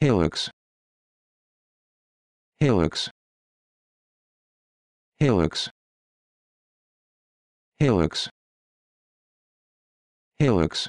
helix helix helix helix helix